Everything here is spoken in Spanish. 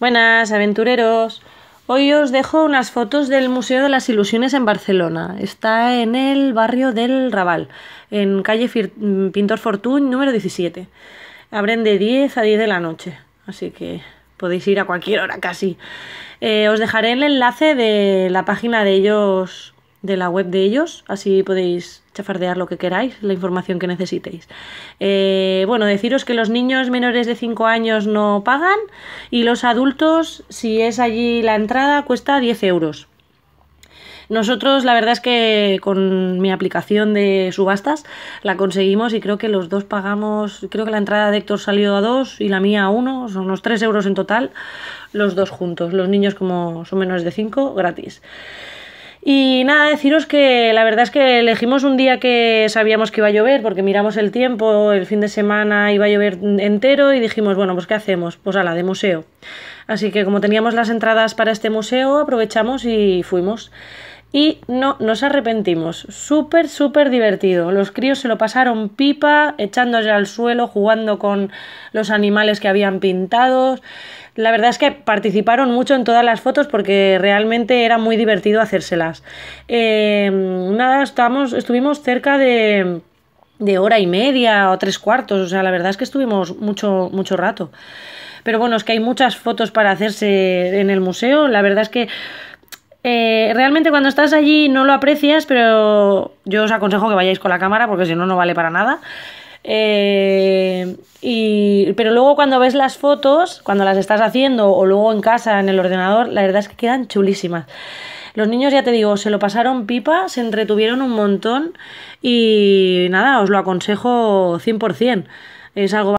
Buenas, aventureros. Hoy os dejo unas fotos del Museo de las Ilusiones en Barcelona. Está en el barrio del Raval, en calle Pintor Fortuny número 17. Abren de 10 a 10 de la noche, así que podéis ir a cualquier hora casi. Eh, os dejaré el enlace de la página de ellos de la web de ellos, así podéis chafardear lo que queráis, la información que necesitéis. Eh, bueno, deciros que los niños menores de 5 años no pagan y los adultos, si es allí la entrada, cuesta 10 euros. Nosotros la verdad es que con mi aplicación de subastas la conseguimos y creo que los dos pagamos, creo que la entrada de Héctor salió a 2 y la mía a 1, son unos 3 euros en total, los dos juntos, los niños como son menores de 5, gratis. Y nada, deciros que la verdad es que elegimos un día que sabíamos que iba a llover, porque miramos el tiempo, el fin de semana iba a llover entero y dijimos, bueno, pues ¿qué hacemos? Pues a la de museo. Así que como teníamos las entradas para este museo, aprovechamos y fuimos. Y no nos arrepentimos. Súper, súper divertido. Los críos se lo pasaron pipa, echándose al suelo, jugando con los animales que habían pintado la verdad es que participaron mucho en todas las fotos porque realmente era muy divertido hacérselas. Em, nada, estamos, estuvimos cerca de de hora y media o tres cuartos, o sea, la verdad es que estuvimos mucho, mucho rato. Pero bueno, es que hay muchas fotos para hacerse en el museo, la verdad es que eh, realmente cuando estás allí no lo aprecias, pero yo os aconsejo que vayáis con la cámara porque si no, no vale para nada. Eh, y, pero luego cuando ves las fotos, cuando las estás haciendo o luego en casa, en el ordenador, la verdad es que quedan chulísimas. Los niños, ya te digo, se lo pasaron pipa, se entretuvieron un montón y nada, os lo aconsejo 100%. Es algo